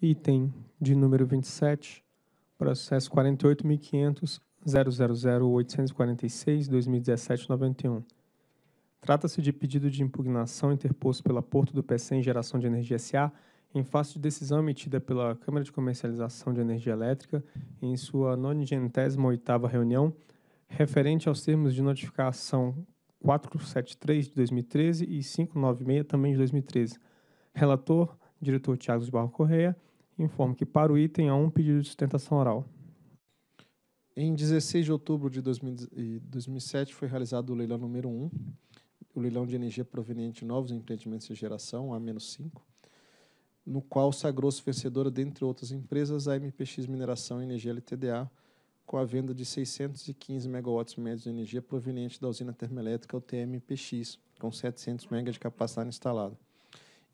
item de número 27, processo 48.500.000.846.2017.91. Trata-se de pedido de impugnação interposto pela Porto do em Geração de Energia S.A. em face de decisão emitida pela Câmara de Comercialização de Energia Elétrica em sua 98ª reunião, referente aos termos de notificação 473 de 2013 e 596 também de 2013. Relator, diretor Tiago de Barro Correia, Informo que para o item há um pedido de sustentação oral. Em 16 de outubro de 2007 foi realizado o leilão número 1, o leilão de energia proveniente de novos empreendimentos de geração, A-5, no qual sagrou-se vencedora, dentre outras empresas, a MPX Mineração e Energia LTDA, com a venda de 615 megawatts médios de energia proveniente da usina termoelétrica UTMPX, com 700 MW de capacidade instalada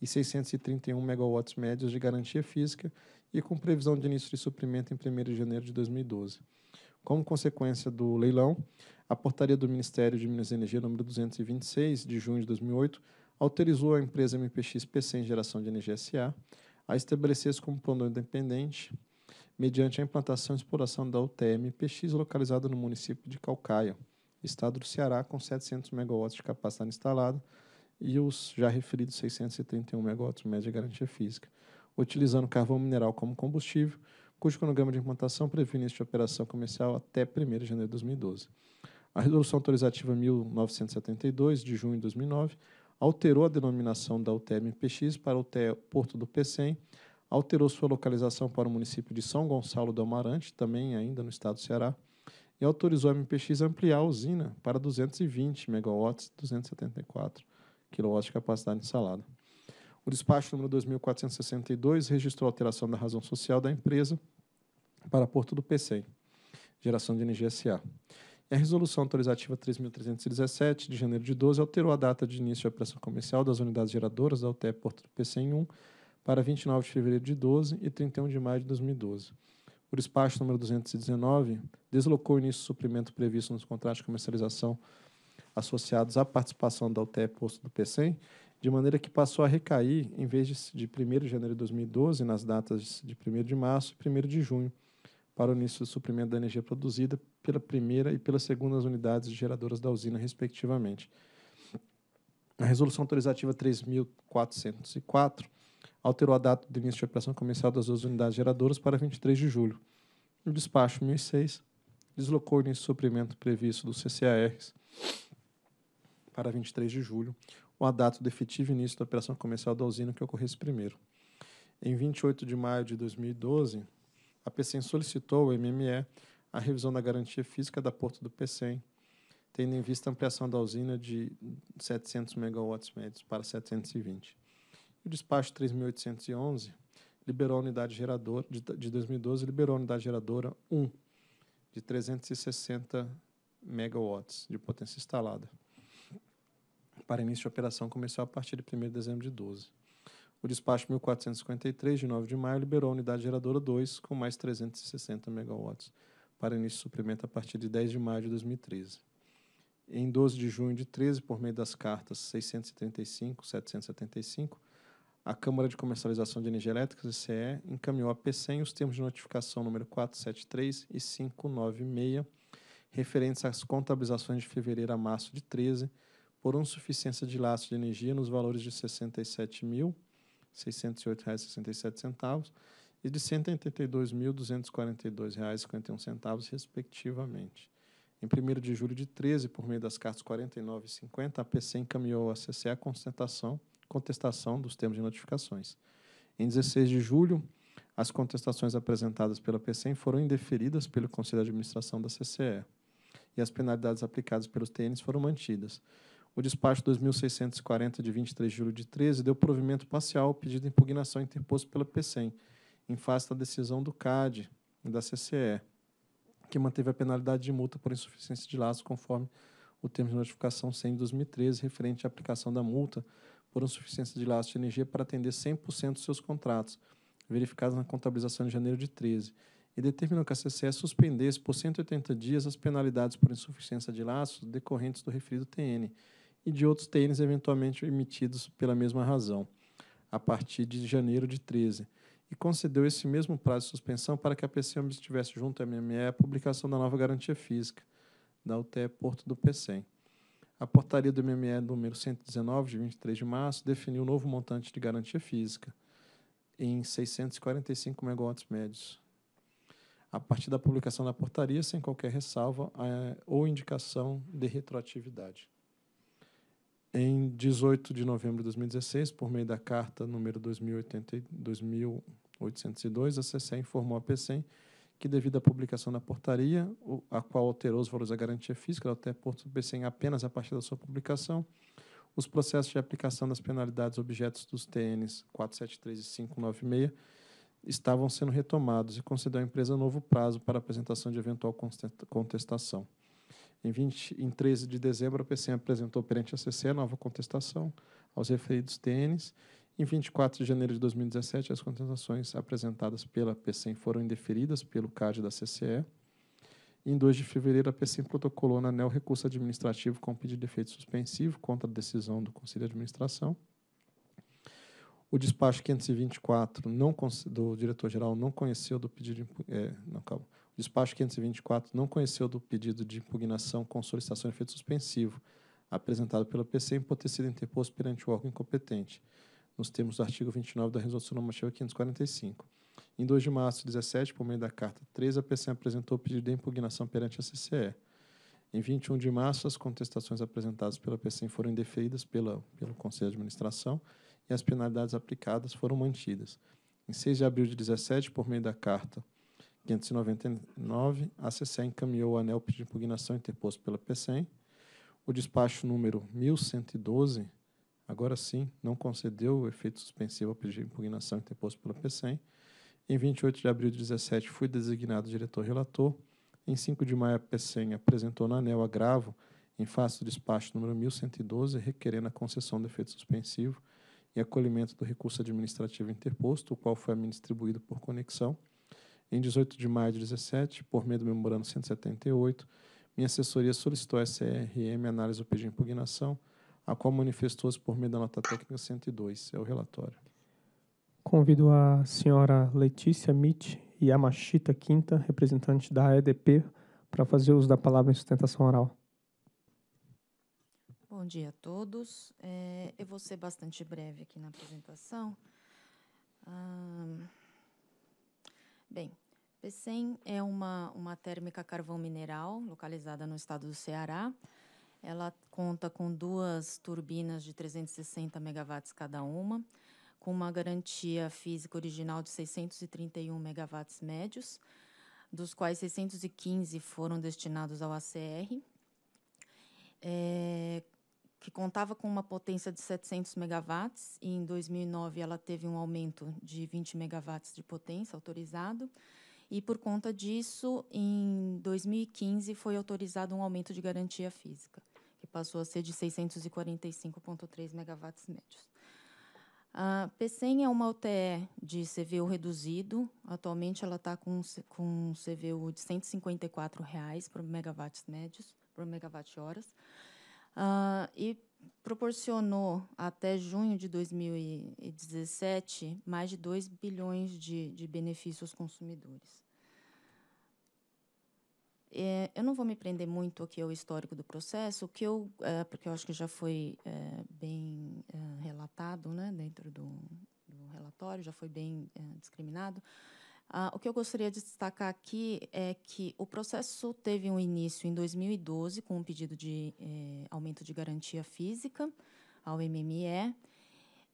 e 631 megawatts médios de garantia física e com previsão de início de suprimento em 1 de janeiro de 2012. Como consequência do leilão, a portaria do Ministério de Minas e Energia número 226 de junho de 2008 autorizou a empresa MPX PC em Geração de Energia SA a estabelecer-se como plano independente mediante a implantação e exploração da UTM PX localizada no município de Calcaia, estado do Ceará, com 700 megawatts de capacidade instalada, e os já referidos 631 megawatts média garantia física, utilizando carvão mineral como combustível, cujo cronograma de implantação prevê início de operação comercial até 1 de janeiro de 2012. A Resolução Autorizativa 1972, de junho de 2009, alterou a denominação da UTEM-px para UTE Porto do Pecém, alterou sua localização para o município de São Gonçalo do Amarante, também ainda no estado do Ceará, e autorizou a MPX ampliar a usina para 220 megawatts, 274 kW de capacidade instalada. O despacho número 2462 registrou alteração da razão social da empresa para Porto do PCEM, geração de energia SA. E a resolução autorizativa 3.317, de janeiro de 12, alterou a data de início de operação comercial das unidades geradoras da UTE Porto do PCEM 1 para 29 de fevereiro de 12 e 31 de maio de 2012. O despacho número 219 deslocou o início do suprimento previsto nos contratos de comercialização associados à participação da UTE Posto do PCEM, de maneira que passou a recair, em vez de, de 1 de janeiro de 2012, nas datas de 1 de março e 1 de junho, para o início do suprimento da energia produzida pela primeira e pela segunda unidades geradoras da usina, respectivamente. A Resolução Autorizativa 3.404 alterou a data do início de operação comercial das duas unidades geradoras para 23 de julho. O despacho 1006 deslocou o início do suprimento previsto do CCARs para 23 de julho, ou a data do efetivo início da operação comercial da usina que ocorresse primeiro. Em 28 de maio de 2012, a PECEM solicitou ao MME a revisão da garantia física da Porto do PECEM, tendo em vista a ampliação da usina de 700 megawatts para 720. E o despacho 3.811 liberou a unidade geradora, de, de 2012, liberou a unidade geradora 1 de 360 megawatts de potência instalada para início de operação comercial a partir de 1 de dezembro de 12. O despacho 1453, de 9 de maio, liberou a unidade geradora 2, com mais 360 megawatts, para início de suprimento a partir de 10 de maio de 2013. Em 12 de junho de 13, por meio das cartas 635 775, a Câmara de Comercialização de Energia Elétrica, CCE, encaminhou à PCEM os termos de notificação número 473 e 596, referentes às contabilizações de fevereiro a março de 13, por suficiência de laço de energia nos valores de R$ 67.608,67 e de R$ 182.242,51, respectivamente. Em 1 de julho de 13, por meio das cartas 49 e 50, a PC encaminhou à CCE a contestação, contestação dos termos de notificações. Em 16 de julho, as contestações apresentadas pela PCM foram indeferidas pelo Conselho de Administração da CCE e as penalidades aplicadas pelos TNs foram mantidas. O despacho 2640 de 23 de julho de 13 deu provimento parcial ao pedido de impugnação interposto pela PCEM, em face da decisão do CAD e da CCE, que manteve a penalidade de multa por insuficiência de laço conforme o termo de notificação 100 de 2013 referente à aplicação da multa por insuficiência de laço de energia para atender 100% dos seus contratos, verificados na contabilização de janeiro de 13, e determinou que a CCE suspendesse por 180 dias as penalidades por insuficiência de laços decorrentes do referido TN, e de outros tênis eventualmente emitidos pela mesma razão, a partir de janeiro de 13, e concedeu esse mesmo prazo de suspensão para que a PCM estivesse junto à MME a publicação da nova garantia física, da UTE Porto do PECEM. A portaria do MME número 119, de 23 de março, definiu o um novo montante de garantia física em 645 megawatts médios. A partir da publicação da portaria, sem qualquer ressalva ou indicação de retroatividade em 18 de novembro de 2016, por meio da carta número 2802, a CCE informou a PCEM que, devido à publicação da portaria, a qual alterou os valores da garantia física da Porto do PCEM apenas a partir da sua publicação, os processos de aplicação das penalidades objetos dos TNs 473 e 596 estavam sendo retomados e concedeu à empresa novo prazo para apresentação de eventual contestação. Em, 20, em 13 de dezembro, a PCM apresentou perante a CC nova contestação aos referidos TNs. Em 24 de janeiro de 2017, as contestações apresentadas pela PCM foram indeferidas pelo CAD da CCE. Em 2 de fevereiro, a PCM protocolou na ANEL recurso administrativo com pedido de efeito suspensivo contra a decisão do Conselho de Administração. O despacho 524 não, do diretor-geral não conheceu do pedido de, é, não, calma, Despacho 524 não conheceu do pedido de impugnação com solicitação de efeito suspensivo, apresentado pela PC em sido interposto perante o órgão incompetente, nos termos do artigo 29 da Resolução Normativa 545. Em 2 de março de 17, por meio da carta 3, a PC apresentou o pedido de impugnação perante a CCE. Em 21 de março, as contestações apresentadas pela PCM foram indeferidas pela, pelo Conselho de Administração e as penalidades aplicadas foram mantidas. Em 6 de abril de 17, por meio da carta 599, a CCE encaminhou o anel pedido de impugnação interposto pela PCEM. O despacho número 1112, agora sim, não concedeu o efeito suspensivo ao pedido de impugnação interposto pela PCEM. Em 28 de abril de 17, fui designado diretor-relator. Em 5 de maio, a PCEM apresentou no anel agravo em face do despacho número 1112, requerendo a concessão do efeito suspensivo e acolhimento do recurso administrativo interposto, o qual foi a mim distribuído por conexão. Em 18 de maio de 17, por meio do memorando 178, minha assessoria solicitou à SRM análise do pedido de impugnação, a qual manifestou-se por meio da nota técnica 102. É o relatório. Convido a senhora Letícia Mitch Yamashita Quinta, representante da EDP, para fazer uso da palavra em sustentação oral. Bom dia a todos. É, eu vou ser bastante breve aqui na apresentação. Ah, Bem, PECEM é uma, uma térmica carvão mineral localizada no estado do Ceará. Ela conta com duas turbinas de 360 megawatts cada uma, com uma garantia física original de 631 megawatts médios, dos quais 615 foram destinados ao ACR, é, que contava com uma potência de 700 megawatts e em 2009 ela teve um aumento de 20 megawatts de potência autorizado. E por conta disso, em 2015 foi autorizado um aumento de garantia física, que passou a ser de 645,3 megawatts médios. A PCEM é uma UTE de CVU reduzido. Atualmente ela está com, com um CVU de R$ 154,00 por megawatts médios, por megawatt-horas. Uh, e proporcionou até junho de 2017 mais de 2 bilhões de, de benefícios aos consumidores. É, eu não vou me prender muito aqui ao é histórico do processo, que eu, é, porque eu acho que já foi é, bem é, relatado né, dentro do, do, relatório, já foi bem é, discriminado. Ah, o que eu gostaria de destacar aqui é que o processo teve um início em 2012 com um pedido de eh, aumento de garantia física ao MME.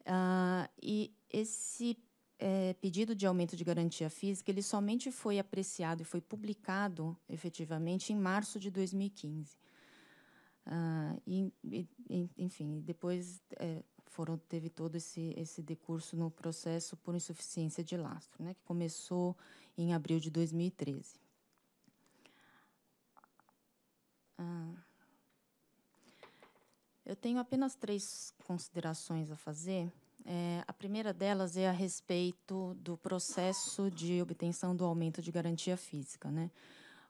Ah, e esse eh, pedido de aumento de garantia física ele somente foi apreciado e foi publicado efetivamente em março de 2015. Ah, e, e, enfim, depois eh, foram teve todo esse esse decurso no processo por insuficiência de lastro, né, que começou em abril de 2013. Ah, eu tenho apenas três considerações a fazer. É, a primeira delas é a respeito do processo de obtenção do aumento de garantia física, né?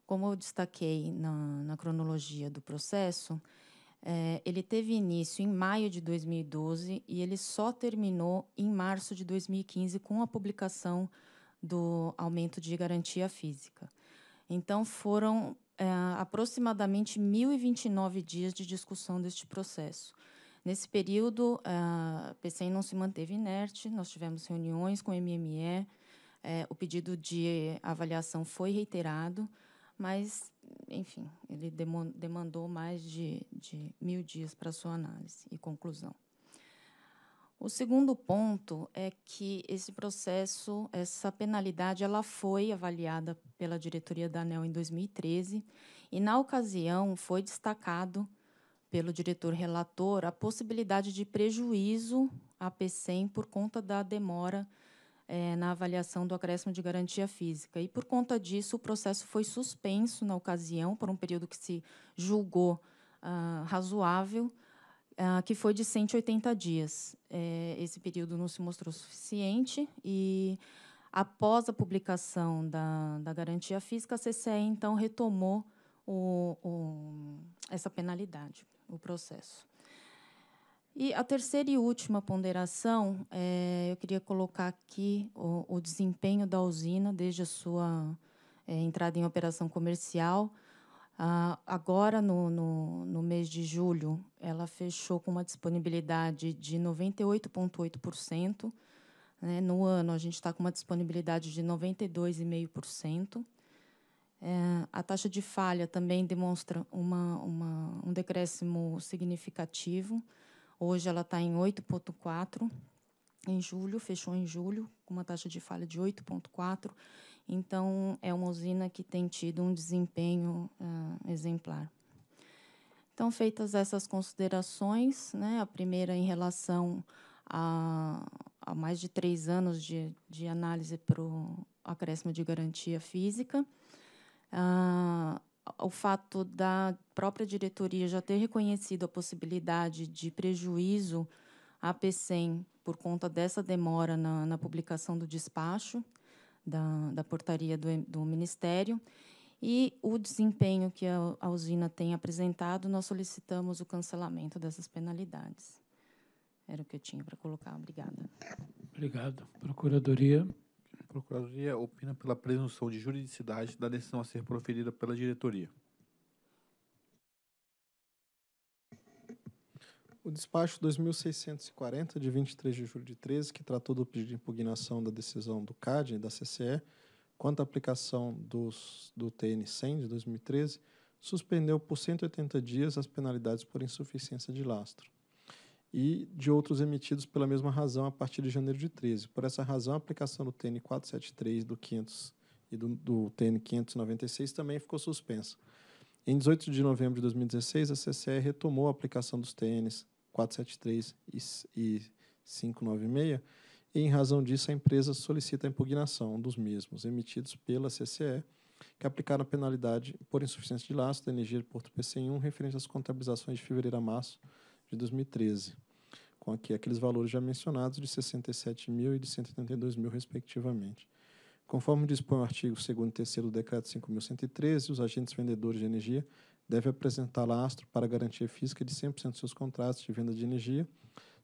Como eu destaquei na, na cronologia do processo, é, ele teve início em maio de 2012 e ele só terminou em março de 2015 com a publicação do aumento de garantia física. Então, foram é, aproximadamente 1.029 dias de discussão deste processo. Nesse período, a eh, PCI não se manteve inerte, nós tivemos reuniões com o MME, é, o pedido de avaliação foi reiterado, mas enfim, ele demandou mais de, de mil dias para sua análise e conclusão. O segundo ponto é que esse processo, essa penalidade, ela foi avaliada pela diretoria da ANEL em 2013 e, na ocasião, foi destacado pelo diretor relator a possibilidade de prejuízo à PCEM por conta da demora é, na avaliação do acréscimo de garantia física. E, por conta disso, o processo foi suspenso na ocasião, por um período que se julgou ah, razoável, ah, que foi de 180 dias. É, esse período não se mostrou suficiente e, após a publicação da, da garantia física, a CCE, então, retomou o, o, essa penalidade, o processo. E a terceira e última ponderação, é, eu queria colocar aqui o, o, desempenho da usina desde a sua é, entrada em operação comercial. Ah, agora, no, no, no mês de julho, ela fechou com uma disponibilidade de 98,8%. Né? No ano, a gente está com uma disponibilidade de 92,5%. É, a taxa de falha também demonstra uma, uma, um decréscimo significativo. Hoje ela está em 8,4 em julho, fechou em julho, com uma taxa de falha de 8,4. Então, é uma usina que tem tido um desempenho uh, exemplar. Então, feitas essas considerações, né, a primeira em relação a, a mais de três anos de, de análise para o acréscimo de garantia física, uh, o fato da própria diretoria já ter reconhecido a possibilidade de prejuízo à PECEM por conta dessa demora na, na publicação do despacho da, da portaria do, do, Ministério e o desempenho que a, a usina tem apresentado, nós solicitamos o cancelamento dessas penalidades. Era o que eu tinha para colocar. Obrigada. Obrigado. Procuradoria. Procuradoria opina pela presunção de juridicidade da decisão a ser proferida pela diretoria. O despacho 2640, de 23 de julho de 13, que tratou do pedido de impugnação da decisão do CAD e da CCE, quanto à aplicação dos, do TN100 de 2013, suspendeu por 180 dias as penalidades por insuficiência de lastro e de outros emitidos pela mesma razão a partir de janeiro de 13. Por essa razão, a aplicação do TN 473, do 500 e do, do TN 596 também ficou suspensa. Em 18 de novembro de 2016, a CCE retomou a aplicação dos TNs 473 e 596 e, em razão disso, a empresa solicita a impugnação dos mesmos emitidos pela CCE, que aplicaram a penalidade por insuficiência de laço da energia de Porto PC1 referente às contabilizações de fevereiro a março de 2013, com aqui aqueles valores já mencionados de 67 mil e de 182 mil, respectivamente. Conforme dispõe o artigo 2 e 3 do Decreto 5.113, os agentes vendedores de energia devem apresentar lastro para garantia física de 100% dos seus contratos de venda de energia,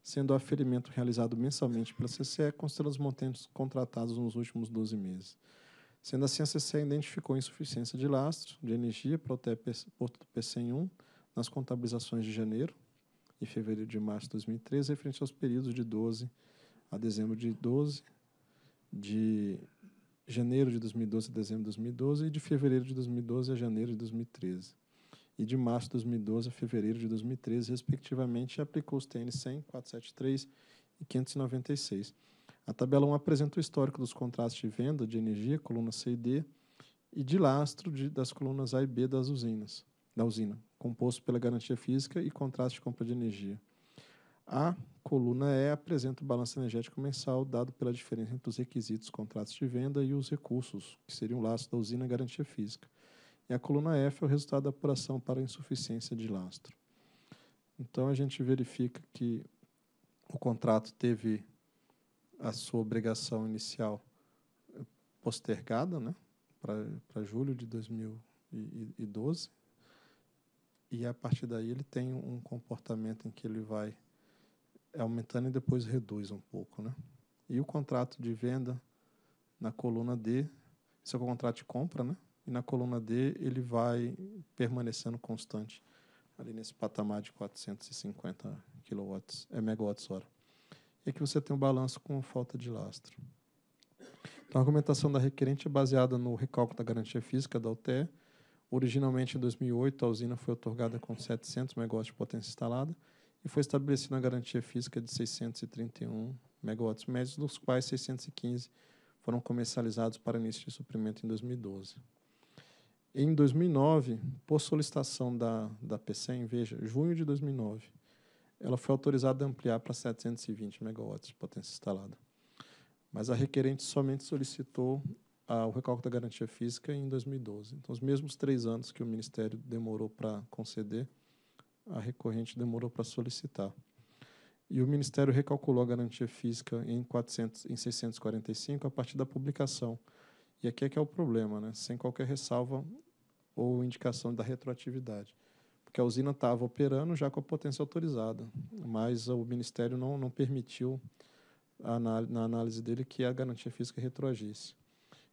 sendo o aferimento realizado mensalmente pela CCE, considerando os montantes contratados nos últimos 12 meses. Sendo assim, a CCE identificou insuficiência de lastro de energia para o TEP Porto do PCM1 nas contabilizações de janeiro e fevereiro de março de 2013, referente aos períodos de 12 a dezembro de 12, de janeiro de 2012 a dezembro de 2012 e de fevereiro de 2012 a janeiro de 2013 e de março de 2012 a fevereiro de 2013, respectivamente, aplicou os TN 100, 473 e 596. A tabela 1 apresenta o histórico dos contratos de venda de energia, coluna C e D, e de lastro de, das colunas A e B das usinas da usina, composto pela garantia física e contratos de compra de energia. A coluna E apresenta o balanço energético mensal dado pela diferença entre os requisitos, contratos de venda e os recursos, que seriam o laço da usina garantia física. E a coluna F é o resultado da apuração para insuficiência de lastro. Então a gente verifica que o contrato teve a sua obrigação inicial postergada né, para julho de 2012, e a partir daí ele tem um comportamento em que ele vai aumentando e depois reduz um pouco, né? E o contrato de venda na coluna D, isso é o contrato de compra, né? E na coluna D ele vai permanecendo constante ali nesse patamar de 450 quilowatts, é megawatts hora. E aqui você tem o um balanço com falta de lastro. Então a argumentação da requerente é baseada no recálculo da garantia física da UTE, Originalmente, em 2008, a usina foi otorgada com 700 MW de potência instalada e foi estabelecida uma garantia física de 631 MW médios, dos quais 615 foram comercializados para início de suprimento em 2012. Em 2009, por solicitação da, da PCM, veja, junho de 2009, ela foi autorizada a ampliar para 720 MW de potência instalada. Mas a requerente somente solicitou o recálculo da garantia física em 2012. Então, os mesmos três anos que o Ministério demorou para conceder, a recorrente demorou para solicitar. E o Ministério recalculou a garantia física em, 400, em 645 a partir da publicação. E aqui é que é o problema, né? sem qualquer ressalva ou indicação da retroatividade. Porque a usina estava operando já com a potência autorizada, mas o Ministério não, não permitiu, na análise dele, que a garantia física retroagisse.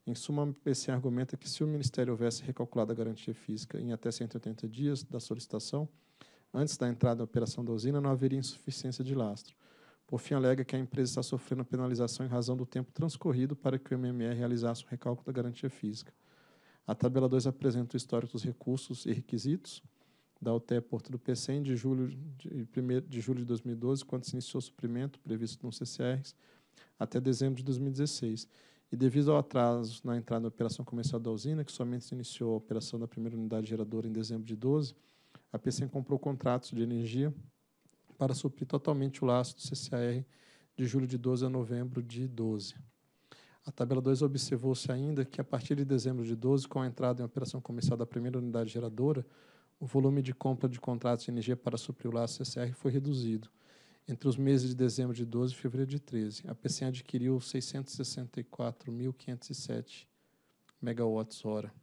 Em suma, o MPC argumenta é que se o Ministério houvesse recalculado a garantia física em até 180 dias da solicitação, antes da entrada em operação da usina, não haveria insuficiência de lastro. Por fim, alega que a empresa está sofrendo penalização em razão do tempo transcorrido para que o MMR realizasse o recálculo da garantia física. A tabela 2 apresenta o histórico dos recursos e requisitos da UTE Porto do PCM de julho de, primeiro de julho de 2012, quando se iniciou o suprimento previsto no CCRs, até dezembro de 2016. E devido ao atraso na entrada na operação comercial da usina, que somente se iniciou a operação da primeira unidade geradora em dezembro de 12, a PCM comprou contratos de energia para suprir totalmente o laço do CCAR de julho de 12 a novembro de 12. A tabela 2 observou-se ainda que, a partir de dezembro de 12, com a entrada em operação comercial da primeira unidade geradora, o volume de compra de contratos de energia para suprir o laço CCR foi reduzido – entre os meses de dezembro de 12 e fevereiro de 13, a PCM adquiriu 664.507 megawatts-hora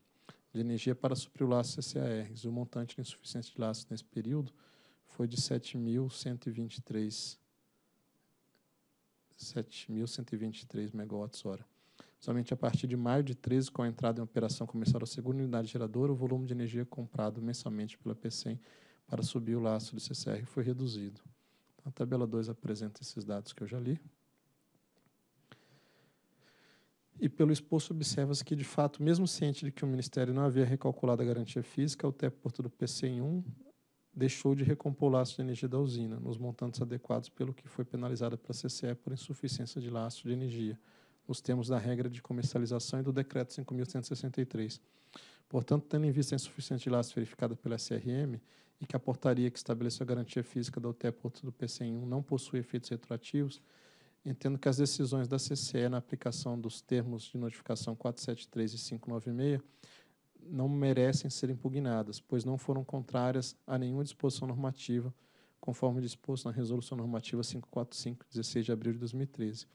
de energia para suprir o laço CCARs. O montante de insuficiência de laços nesse período foi de 7.123 megawatts-hora. Somente a partir de maio de 13, com a entrada em operação começar da segunda unidade geradora, o volume de energia comprado mensalmente pela PCM para subir o laço do CCR foi reduzido. A tabela 2 apresenta esses dados que eu já li. E pelo exposto, observa-se que, de fato, mesmo ciente de que o Ministério não havia recalculado a garantia física, o TEP Porto do PC em 1 deixou de recompor o laço de energia da usina, nos montantes adequados pelo que foi penalizada para a CCE por insuficiência de laço de energia, nos termos da regra de comercialização e do Decreto 5.163. Portanto, tendo em vista a insuficiência de laço verificada pela SRM e que a portaria que estabeleceu a garantia física da UTE Porto do PCN1 não possui efeitos retroativos, entendo que as decisões da CCE na aplicação dos termos de notificação 473 e 596 não merecem ser impugnadas, pois não foram contrárias a nenhuma disposição normativa, conforme disposto na Resolução Normativa 545, 16 de abril de 2013,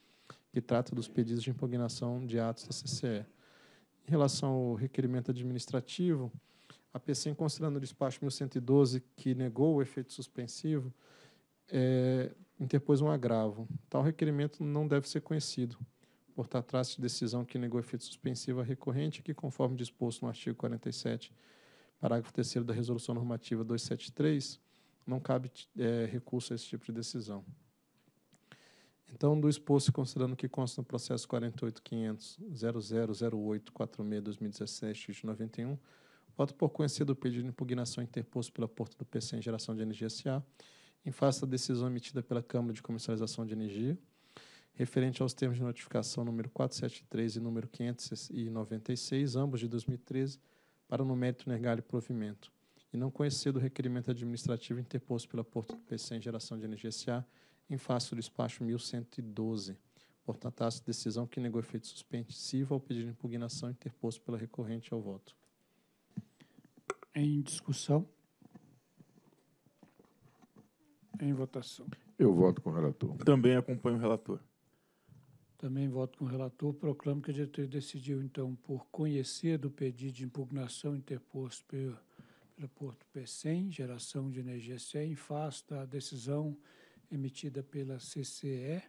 que trata dos pedidos de impugnação de atos da CCE. Em relação ao requerimento administrativo, a PC considerando o despacho 1112, que negou o efeito suspensivo, é, interpôs um agravo. Tal requerimento não deve ser conhecido por estar atrás de decisão que negou efeito suspensivo a recorrente, que, conforme disposto no artigo 47, parágrafo 3 da Resolução Normativa 273, não cabe é, recurso a esse tipo de decisão. Então, do exposto, considerando que consta no processo 48500000846 91, Voto por conhecer do pedido de impugnação interposto pela Porta do PC em Geração de Energia S.A., em face da decisão emitida pela Câmara de Comercialização de Energia, referente aos termos de notificação número 473 e número 596, ambos de 2013, para o mérito negar e provimento, e não conhecer do requerimento administrativo interposto pela Porta do PC em Geração de Energia S.A., em face do despacho 1112, portanto, a decisão que negou efeito suspensivo ao pedido de impugnação interposto pela recorrente ao voto. Em discussão? Em votação. Eu voto com o relator. Também acompanho o relator. Também voto com o relator. Proclamo que a diretoria decidiu, então, por conhecer do pedido de impugnação interposto pelo, pelo Porto P100, Geração de Energia CE, em face da decisão emitida pela CCE,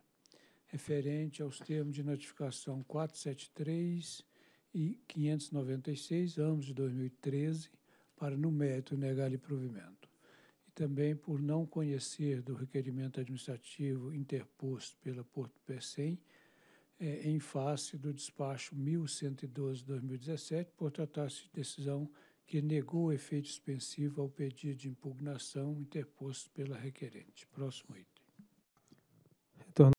referente aos termos de notificação 473 e 596, ambos de 2013, para, no mérito, negar-lhe provimento. E também por não conhecer do requerimento administrativo interposto pela Porto Pecém, é, em face do despacho 1112-2017, por tratar-se de decisão que negou o efeito suspensivo ao pedido de impugnação interposto pela requerente. Próximo item.